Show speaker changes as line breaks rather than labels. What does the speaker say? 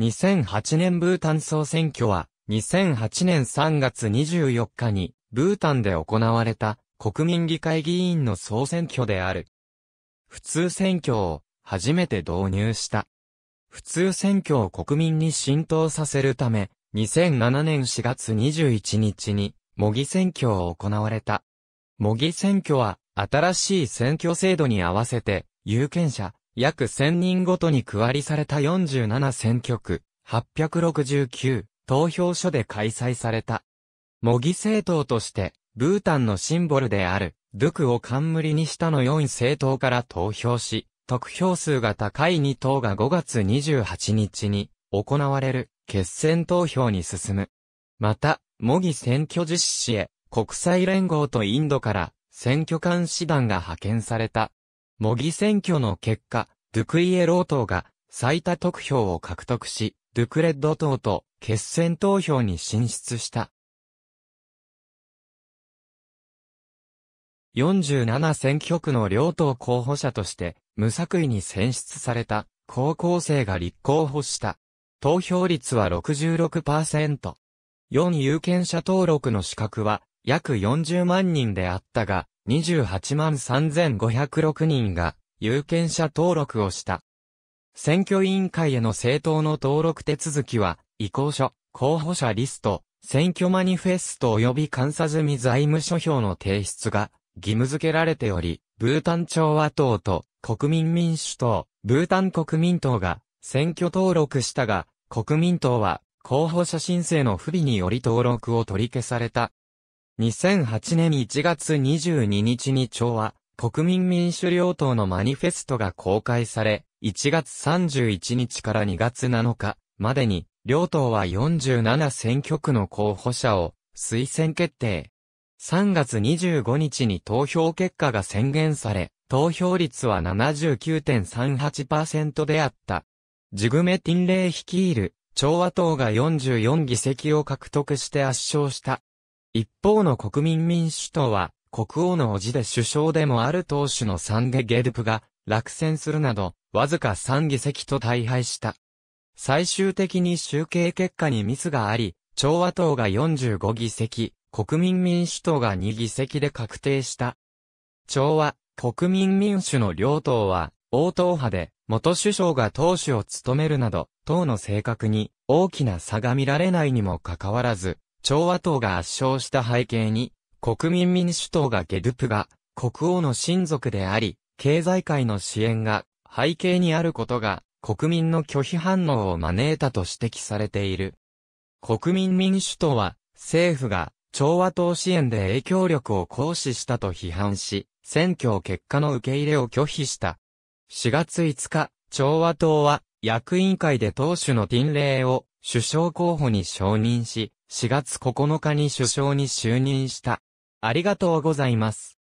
2008年ブータン総選挙は、2008年3月24日に、ブータンで行われた、国民議会議員の総選挙である。普通選挙を、初めて導入した。普通選挙を国民に浸透させるため、2007年4月21日に、模擬選挙を行われた。模擬選挙は、新しい選挙制度に合わせて、有権者、約1000人ごとに区割りされた47選挙区、869投票所で開催された。模擬政党として、ブータンのシンボルである、ドゥクを冠にしたの4政党から投票し、得票数が高い2党が5月28日に行われる決選投票に進む。また、模擬選挙実施へ国際連合とインドから選挙監視団が派遣された。模擬選挙の結果、ドゥクイエロー党が最多得票を獲得し、ドゥクレッド党と決選投票に進出した。47選挙区の両党候補者として、無作為に選出された高校生が立候補した。投票率は66%。4有権者登録の資格は約40万人であったが、28万3506人が有権者登録をした。選挙委員会への政党の登録手続きは、移行書、候補者リスト、選挙マニフェスト及び監査済み財務諸表の提出が義務付けられており、ブータン調和党と国民民主党、ブータン国民党が選挙登録したが、国民党は候補者申請の不備により登録を取り消された。2008年1月22日に調和、国民民主両党のマニフェストが公開され、1月31日から2月7日までに、両党は47選挙区の候補者を推薦決定。3月25日に投票結果が宣言され、投票率は79.38%であった。ジグメ・ティンレイ率いる、調和党が44議席を獲得して圧勝した。一方の国民民主党は、国王の叔父で首相でもある党首のサンゲ・ゲルプが落選するなど、わずか3議席と大敗した。最終的に集計結果にミスがあり、調和党が45議席、国民民主党が2議席で確定した。調和、国民民主の両党は、応党派で、元首相が党首を務めるなど、党の性格に大きな差が見られないにもかかわらず、共和党が圧勝した背景に、国民民主党がゲドゥプが国王の親族であり、経済界の支援が背景にあることが国民の拒否反応を招いたと指摘されている。国民民主党は政府が調和党支援で影響力を行使したと批判し、選挙結果の受け入れを拒否した。4月5日、調和党は役員会で党首のティンレイを首相候補に承認し、4月9日に首相に就任した。ありがとうございます。